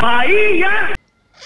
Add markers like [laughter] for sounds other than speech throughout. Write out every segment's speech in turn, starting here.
Bahia!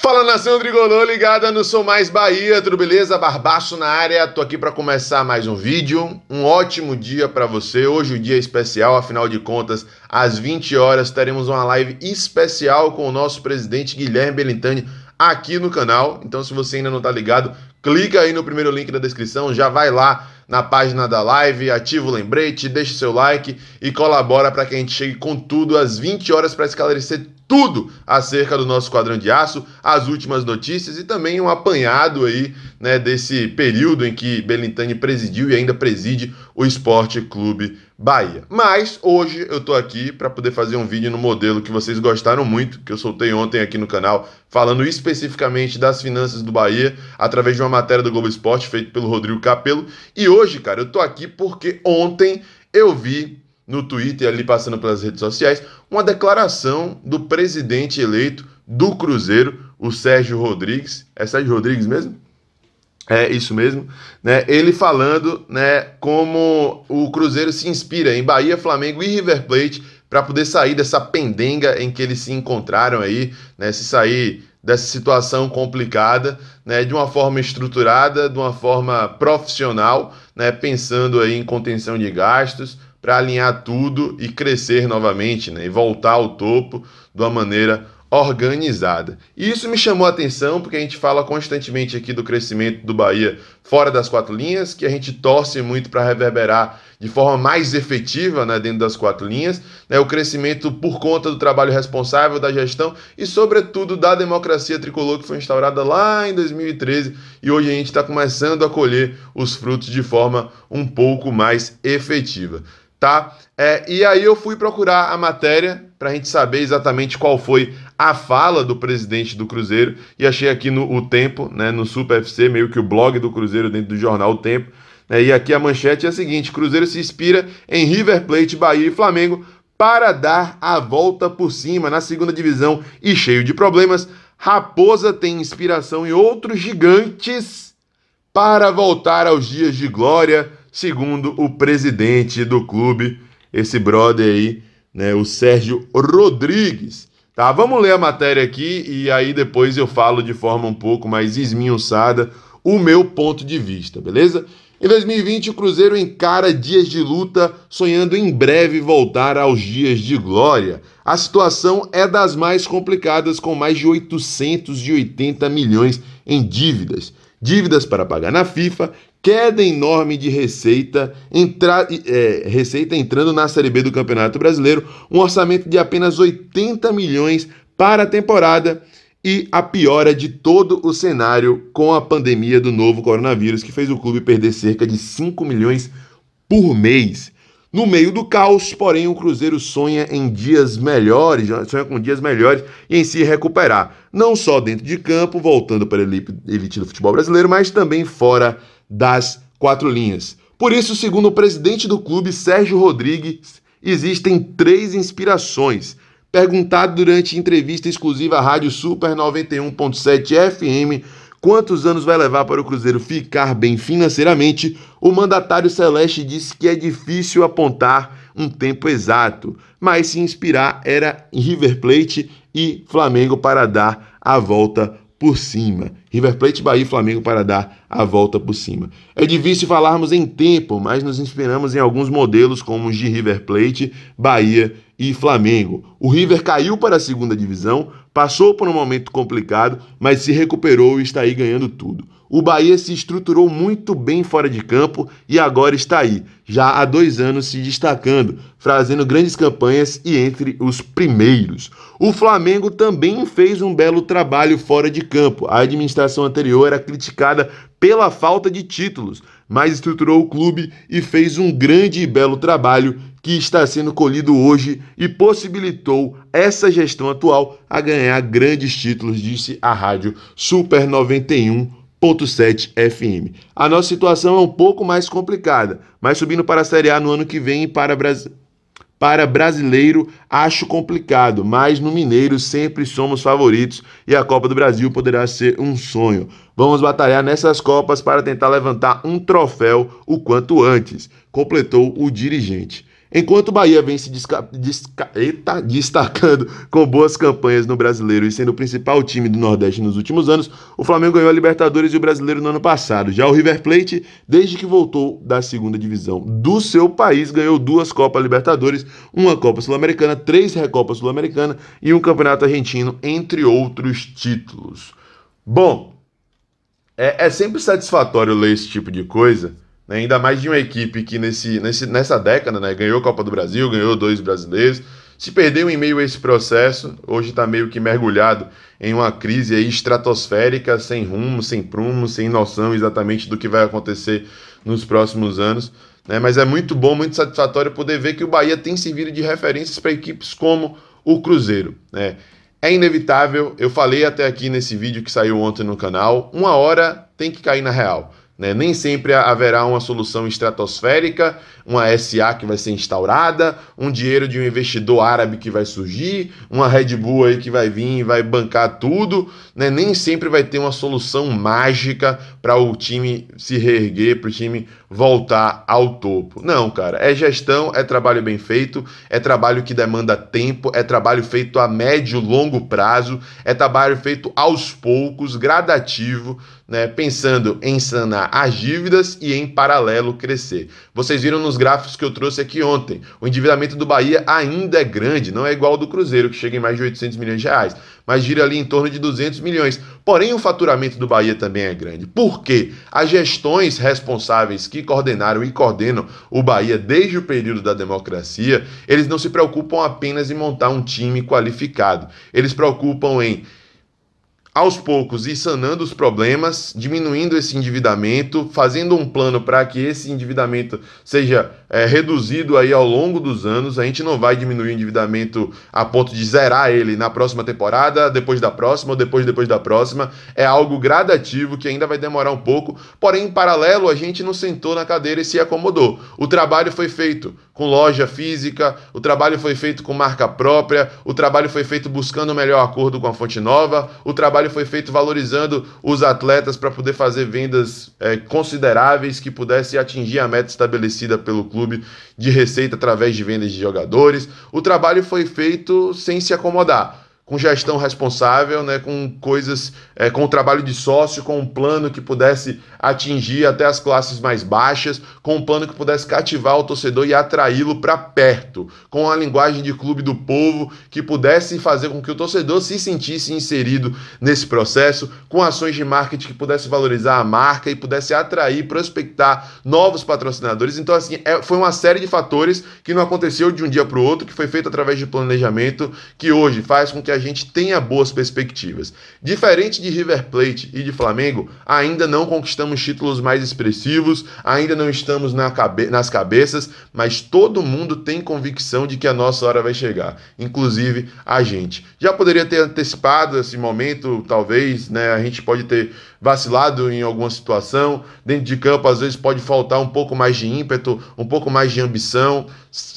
Fala nação Trigolô, ligada no Sou Mais Bahia, tudo beleza? Barbaço na área, tô aqui para começar mais um vídeo. Um ótimo dia para você. Hoje o dia é especial, afinal de contas, às 20 horas teremos uma live especial com o nosso presidente Guilherme Belintani aqui no canal. Então, se você ainda não tá ligado, clica aí no primeiro link da descrição, já vai lá na página da live, ativa o lembrete, deixa o seu like e colabora para que a gente chegue com tudo às 20 horas para esclarecer tudo acerca do nosso quadrão de aço, as últimas notícias e também um apanhado aí, né, desse período em que Belintani presidiu e ainda preside o Esporte Clube Bahia. Mas hoje eu tô aqui para poder fazer um vídeo no modelo que vocês gostaram muito, que eu soltei ontem aqui no canal, falando especificamente das finanças do Bahia, através de uma matéria do Globo Esporte feita pelo Rodrigo Capello. E hoje, cara, eu tô aqui porque ontem eu vi no Twitter, ali passando pelas redes sociais, uma declaração do presidente eleito do Cruzeiro, o Sérgio Rodrigues. É Sérgio Rodrigues mesmo? É isso mesmo, né? Ele falando, né, como o Cruzeiro se inspira em Bahia, Flamengo e River Plate para poder sair dessa pendenga em que eles se encontraram aí, né, se sair dessa situação complicada, né, de uma forma estruturada, de uma forma profissional, né, pensando aí em contenção de gastos, para alinhar tudo e crescer novamente, né? E voltar ao topo de uma maneira organizada. E isso me chamou a atenção porque a gente fala constantemente aqui do crescimento do Bahia fora das quatro linhas, que a gente torce muito para reverberar de forma mais efetiva né, dentro das quatro linhas, né, o crescimento por conta do trabalho responsável da gestão e, sobretudo, da democracia tricolor que foi instaurada lá em 2013 e hoje a gente está começando a colher os frutos de forma um pouco mais efetiva tá? É, e aí eu fui procurar a matéria para a gente saber exatamente qual foi a fala do presidente do Cruzeiro e achei aqui no o Tempo, né, no Super FC, meio que o blog do Cruzeiro dentro do jornal O Tempo. Né, e aqui a manchete é a seguinte: Cruzeiro se inspira em River Plate, Bahia e Flamengo para dar a volta por cima na segunda divisão e cheio de problemas. Raposa tem inspiração em outros gigantes para voltar aos dias de glória segundo o presidente do clube, esse brother aí, né, o Sérgio Rodrigues. Tá, vamos ler a matéria aqui e aí depois eu falo de forma um pouco mais esmiuçada o meu ponto de vista, beleza? Em 2020, o Cruzeiro encara dias de luta, sonhando em breve voltar aos dias de glória. A situação é das mais complicadas, com mais de 880 milhões em dívidas dívidas para pagar na FIFA, queda enorme de receita, entra, é, receita entrando na Série B do Campeonato Brasileiro, um orçamento de apenas 80 milhões para a temporada e a piora de todo o cenário com a pandemia do novo coronavírus, que fez o clube perder cerca de 5 milhões por mês. No meio do caos, porém, o Cruzeiro sonha em dias melhores, sonha com dias melhores e em se recuperar, não só dentro de campo, voltando para a elite do futebol brasileiro, mas também fora das quatro linhas. Por isso, segundo o presidente do clube, Sérgio Rodrigues, existem três inspirações. Perguntado durante entrevista exclusiva à Rádio Super 91.7 FM Quantos anos vai levar para o Cruzeiro ficar bem financeiramente? O mandatário celeste disse que é difícil apontar um tempo exato, mas se inspirar era em River Plate e Flamengo para dar a volta por cima. River Plate, Bahia e Flamengo para dar a volta por cima. É difícil falarmos em tempo, mas nos inspiramos em alguns modelos como os de River Plate, Bahia e Flamengo. O River caiu para a segunda divisão, passou por um momento complicado, mas se recuperou e está aí ganhando tudo. O Bahia se estruturou muito bem fora de campo e agora está aí, já há dois anos se destacando, fazendo grandes campanhas e entre os primeiros. O Flamengo também fez um belo trabalho fora de campo. A administração anterior era criticada pela falta de títulos, mas estruturou o clube e fez um grande e belo trabalho que está sendo colhido hoje e possibilitou essa gestão atual a ganhar grandes títulos, disse a Rádio Super 91 101,7 FM. A nossa situação é um pouco mais complicada, mas subindo para a Série A no ano que vem para Brasil. Para brasileiro, acho complicado, mas no Mineiro sempre somos favoritos e a Copa do Brasil poderá ser um sonho. Vamos batalhar nessas Copas para tentar levantar um troféu o quanto antes, completou o dirigente. Enquanto o Bahia vem se Eita, destacando com boas campanhas no brasileiro e sendo o principal time do Nordeste nos últimos anos, o Flamengo ganhou a Libertadores e o brasileiro no ano passado. Já o River Plate, desde que voltou da segunda divisão do seu país, ganhou duas Copas Libertadores, uma Copa Sul-Americana, três Recopas Sul-Americana e um Campeonato Argentino, entre outros títulos. Bom, é, é sempre satisfatório ler esse tipo de coisa né? Ainda mais de uma equipe que nesse, nesse, nessa década né, ganhou a Copa do Brasil, ganhou dois brasileiros. Se perdeu em meio a esse processo, hoje está meio que mergulhado em uma crise estratosférica, sem rumo, sem prumo, sem noção exatamente do que vai acontecer nos próximos anos. Né? Mas é muito bom, muito satisfatório poder ver que o Bahia tem servido de referências para equipes como o Cruzeiro. Né? É inevitável, eu falei até aqui nesse vídeo que saiu ontem no canal, uma hora tem que cair na real. Né? Nem sempre haverá uma solução estratosférica, uma SA que vai ser instaurada, um dinheiro de um investidor árabe que vai surgir, uma Red Bull aí que vai vir e vai bancar tudo. Né? Nem sempre vai ter uma solução mágica para o time se reerguer, para o time voltar ao topo. Não, cara. É gestão, é trabalho bem feito, é trabalho que demanda tempo, é trabalho feito a médio, longo prazo, é trabalho feito aos poucos, gradativo, né? pensando em sanar as dívidas e, em paralelo, crescer. Vocês viram nos gráficos que eu trouxe aqui ontem: o endividamento do Bahia ainda é grande, não é igual ao do Cruzeiro, que chega em mais de 800 milhões de reais, mas gira ali em torno de 200 milhões. Porém, o faturamento do Bahia também é grande. Por quê? As gestões responsáveis que coordenaram e coordenam o Bahia desde o período da democracia, eles não se preocupam apenas em montar um time qualificado. Eles preocupam em aos poucos ir sanando os problemas, diminuindo esse endividamento, fazendo um plano para que esse endividamento seja é, reduzido aí ao longo dos anos. A gente não vai diminuir o endividamento a ponto de zerar ele na próxima temporada, depois da próxima ou depois depois da próxima. É algo gradativo que ainda vai demorar um pouco. Porém, em paralelo, a gente não sentou na cadeira e se acomodou. O trabalho foi feito com loja física, o trabalho foi feito com marca própria, o trabalho foi feito buscando o melhor acordo com a fonte nova, o trabalho trabalho foi feito valorizando os atletas para poder fazer vendas é, consideráveis que pudesse atingir a meta estabelecida pelo clube de receita através de vendas de jogadores. O trabalho foi feito sem se acomodar com gestão responsável, né, com coisas, é, com o trabalho de sócio, com um plano que pudesse atingir até as classes mais baixas, com um plano que pudesse cativar o torcedor e atraí-lo para perto, com a linguagem de clube do povo que pudesse fazer com que o torcedor se sentisse inserido nesse processo, com ações de marketing que pudesse valorizar a marca e pudesse atrair, prospectar novos patrocinadores. Então, assim, é, foi uma série de fatores que não aconteceu de um dia para o outro, que foi feito através de planejamento, que hoje faz com que a a gente tenha boas perspectivas. Diferente de River Plate e de Flamengo, ainda não conquistamos títulos mais expressivos, ainda não estamos na cabe nas cabeças, mas todo mundo tem convicção de que a nossa hora vai chegar, inclusive a gente. Já poderia ter antecipado esse momento, talvez, né? A gente pode ter vacilado em alguma situação. Dentro de campo, às vezes, pode faltar um pouco mais de ímpeto, um pouco mais de ambição.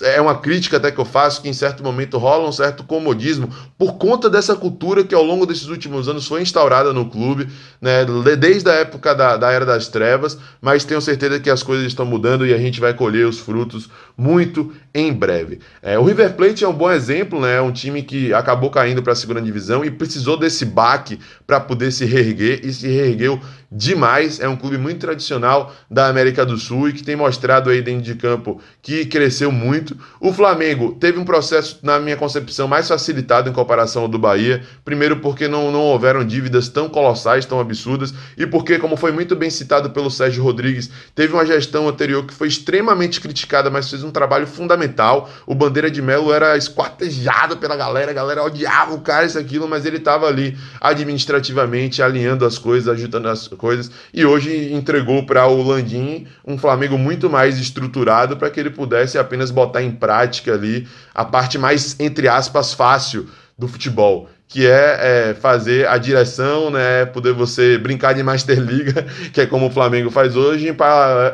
É uma crítica até que eu faço que em certo momento rola um certo comodismo por conta dessa cultura que ao longo desses últimos anos foi instaurada no clube, né, desde a época da, da Era das Trevas, mas tenho certeza que as coisas estão mudando e a gente vai colher os frutos muito em breve. É, o River Plate é um bom exemplo, né, é um time que acabou caindo para a segunda divisão e precisou desse baque para poder se reerguer e se reerguer ergueu demais. É um clube muito tradicional da América do Sul e que tem mostrado aí dentro de campo que cresceu muito. O Flamengo teve um processo, na minha concepção, mais facilitado em comparação ao do Bahia. Primeiro, porque não, não houveram dívidas tão colossais, tão absurdas, e porque, como foi muito bem citado pelo Sérgio Rodrigues, teve uma gestão anterior que foi extremamente criticada, mas fez um trabalho fundamental. O Bandeira de Melo era esquartejado pela galera, a galera odiava o cara, isso, aquilo, mas ele estava ali administrativamente alinhando as coisas, ajudando as coisas. E hoje entregou para o Landim um Flamengo muito mais estruturado para que ele pudesse apenas botar em prática ali a parte mais, entre aspas, fácil do futebol que é, é, fazer a direção, né, é poder você brincar de Master Liga, [laughs] que é como o Flamengo faz hoje, em,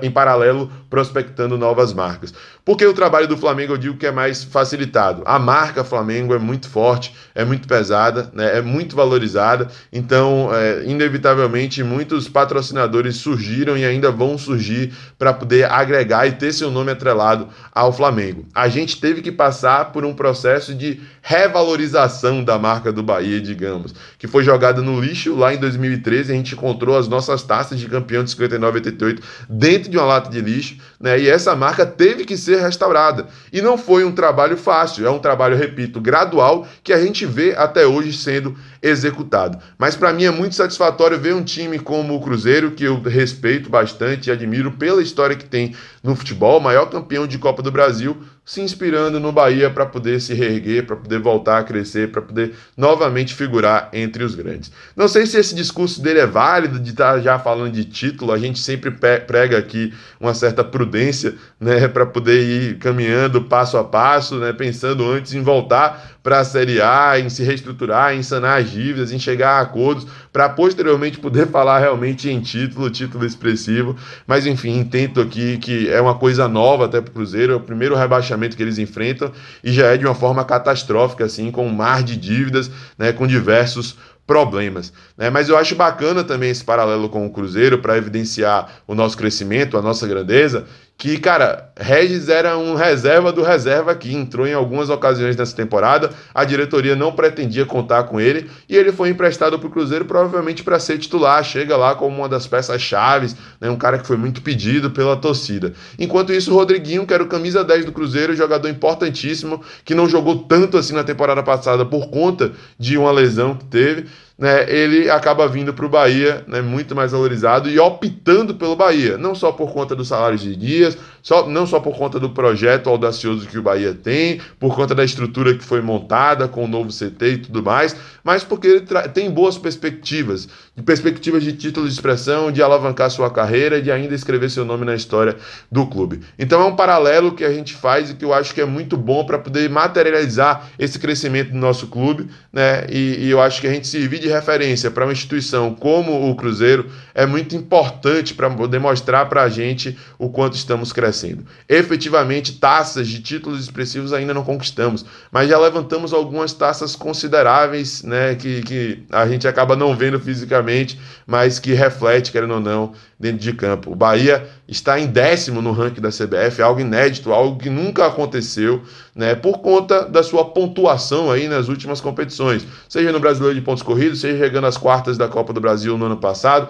em paralelo prospectando novas marcas. Porque o trabalho do Flamengo eu digo que é mais facilitado. A marca Flamengo é muito forte, é muito pesada, né, é muito valorizada, então, é, inevitavelmente, muitos patrocinadores surgiram e ainda vão surgir para poder agregar e ter seu nome atrelado ao Flamengo. A gente teve que passar por um processo de revalorização da marca do Bahia, digamos, que foi jogada no lixo lá em 2013. A gente encontrou as nossas taças de campeão de 59 88 dentro de uma lata de lixo. Né? E essa marca teve que ser restaurada. E não foi um trabalho fácil, é um trabalho, repito, gradual, que a gente vê até hoje sendo executado. Mas para mim é muito satisfatório ver um time como o Cruzeiro, que eu respeito bastante e admiro pela história que tem no futebol, maior campeão de Copa do Brasil, se inspirando no Bahia para poder se reerguer, para poder voltar a crescer, para poder novamente figurar entre os grandes. Não sei se esse discurso dele é válido de estar tá já falando de título, a gente sempre prega aqui uma certa prudência, [laughs] né, para poder ir caminhando passo a passo, né, pensando antes em voltar para a Série A, em se reestruturar, em sanar as dívidas, em chegar a acordos para posteriormente poder [laughs] falar realmente em título, título expressivo. Mas enfim, intento aqui que é uma coisa nova até para o Cruzeiro, é o primeiro rebaixamento orçamento que eles enfrentam e já é de uma forma catastrófica, assim, com um mar de dívidas, né, com diversos problemas. Né? Mas eu acho bacana também esse paralelo com o Cruzeiro para evidenciar o nosso crescimento, a nossa grandeza que, cara, Regis era um reserva do reserva que entrou em algumas ocasiões nessa temporada. A diretoria não pretendia contar com ele e ele foi emprestado para o Cruzeiro, provavelmente para ser titular. Chega lá como uma das peças chaves, né, um cara que foi muito pedido pela torcida. Enquanto isso, o Rodriguinho, que era o camisa 10 do Cruzeiro, jogador importantíssimo, que não jogou tanto assim na temporada passada por conta de uma lesão que teve, né, ele acaba vindo para o Bahia né, muito mais valorizado e optando pelo Bahia, não só por conta dos salários de dias, só, não só por conta do projeto audacioso que o Bahia tem, por conta da estrutura que foi montada com o novo CT e tudo mais, mas porque ele tem boas perspectivas, perspectivas de título de expressão, de alavancar sua carreira, de ainda escrever seu nome na história do clube. Então é um paralelo que a gente faz e que eu acho que é muito bom para poder materializar esse crescimento do nosso clube, né? E, e eu acho que a gente servir de referência para uma instituição como o Cruzeiro é muito importante para poder mostrar para a gente o quanto estamos crescendo acontecendo. Efetivamente, taças de títulos expressivos ainda não conquistamos, mas já levantamos algumas taças consideráveis, né, que, que a gente acaba não vendo fisicamente, mas que reflete, querendo ou não, dentro de campo. O Bahia está em décimo no ranking da CBF, algo inédito, algo que nunca aconteceu, né, por conta da sua pontuação aí nas últimas competições, seja no Brasileiro de pontos corridos, seja chegando às quartas da Copa do Brasil no ano passado,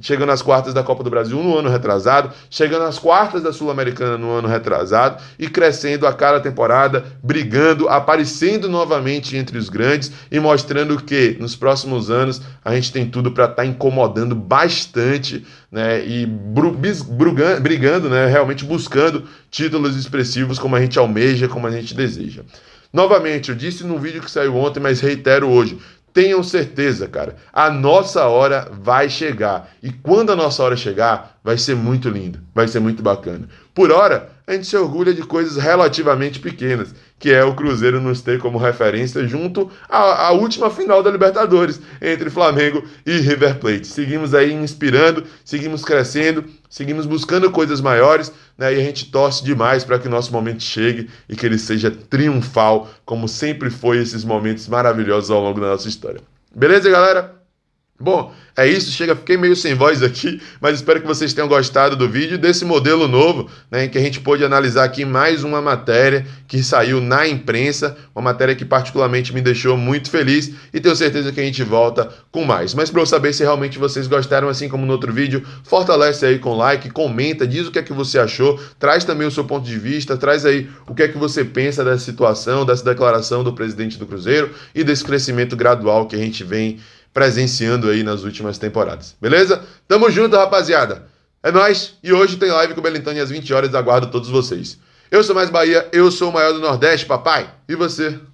chegando às quartas da Copa do Brasil no ano retrasado, chegando às quartas da sul Sul-Americana no ano retrasado e crescendo a cada temporada, brigando, aparecendo novamente entre os grandes e mostrando que nos próximos anos a gente tem tudo para estar tá incomodando bastante né, e brigando, né, realmente buscando títulos expressivos como a gente almeja, como a gente deseja. Novamente, eu disse no vídeo que saiu ontem, mas reitero hoje. Tenham certeza, cara, a nossa hora vai chegar. E quando a nossa hora chegar, vai ser muito lindo, vai ser muito bacana. Por hora, a gente se orgulha de coisas relativamente pequenas, que é o Cruzeiro nos ter como referência junto à, à, última final da Libertadores entre Flamengo e River Plate. Seguimos aí inspirando, seguimos crescendo, seguimos buscando coisas maiores, né? E a gente torce demais para que o nosso momento chegue e que ele seja triunfal, como sempre foi esses momentos maravilhosos ao longo da nossa história. Beleza, galera? Bom, é isso, chega, fiquei meio sem voz aqui, mas espero que vocês tenham gostado do vídeo desse modelo novo, né, em que a gente pôde analisar aqui mais uma matéria que saiu na imprensa, uma matéria que particularmente me deixou muito feliz e tenho certeza que a gente volta com mais. Mas para eu saber se realmente vocês gostaram, assim como no outro vídeo, fortalece aí com like, comenta, diz o que é que você achou, traz também o seu ponto de vista, traz aí o que é que você pensa dessa situação, dessa declaração do presidente do Cruzeiro e desse crescimento gradual que a gente vem presenciando aí nas últimas temporadas. Beleza? Tamo junto, rapaziada. É nós e hoje tem live com o Belintani às 20 horas. Aguardo todos vocês. Eu sou mais Bahia, eu sou o maior do Nordeste, papai. E você?